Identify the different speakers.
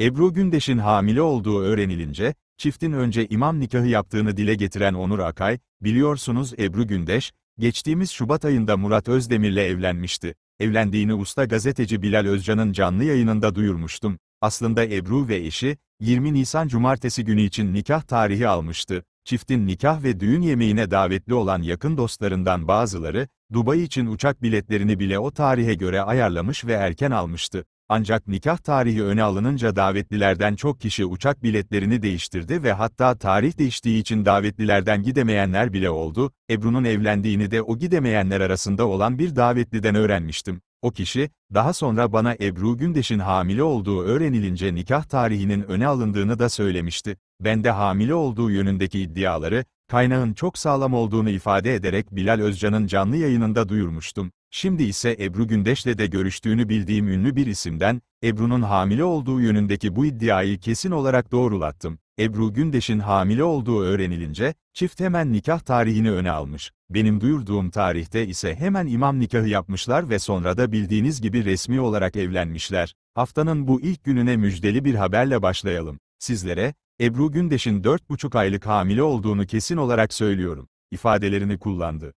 Speaker 1: Ebru Gündeş'in hamile olduğu öğrenilince, çiftin önce imam nikahı yaptığını dile getiren Onur Akay, biliyorsunuz Ebru Gündeş, geçtiğimiz Şubat ayında Murat Özdemir'le evlenmişti. Evlendiğini usta gazeteci Bilal Özcan'ın canlı yayınında duyurmuştum. Aslında Ebru ve eşi, 20 Nisan Cumartesi günü için nikah tarihi almıştı. Çiftin nikah ve düğün yemeğine davetli olan yakın dostlarından bazıları, Dubai için uçak biletlerini bile o tarihe göre ayarlamış ve erken almıştı. Ancak nikah tarihi öne alınınca davetlilerden çok kişi uçak biletlerini değiştirdi ve hatta tarih değiştiği için davetlilerden gidemeyenler bile oldu. Ebru'nun evlendiğini de o gidemeyenler arasında olan bir davetliden öğrenmiştim. O kişi, daha sonra bana Ebru Gündeş'in hamile olduğu öğrenilince nikah tarihinin öne alındığını da söylemişti. Ben de hamile olduğu yönündeki iddiaları, kaynağın çok sağlam olduğunu ifade ederek Bilal Özcan'ın canlı yayınında duyurmuştum. Şimdi ise Ebru Gündeş'le de görüştüğünü bildiğim ünlü bir isimden, Ebru'nun hamile olduğu yönündeki bu iddiayı kesin olarak doğrulattım. Ebru Gündeş'in hamile olduğu öğrenilince, çift hemen nikah tarihini öne almış. Benim duyurduğum tarihte ise hemen imam nikahı yapmışlar ve sonra da bildiğiniz gibi resmi olarak evlenmişler. Haftanın bu ilk gününe müjdeli bir haberle başlayalım. Sizlere, Ebru Gündeş'in 4,5 aylık hamile olduğunu kesin olarak söylüyorum, ifadelerini kullandı.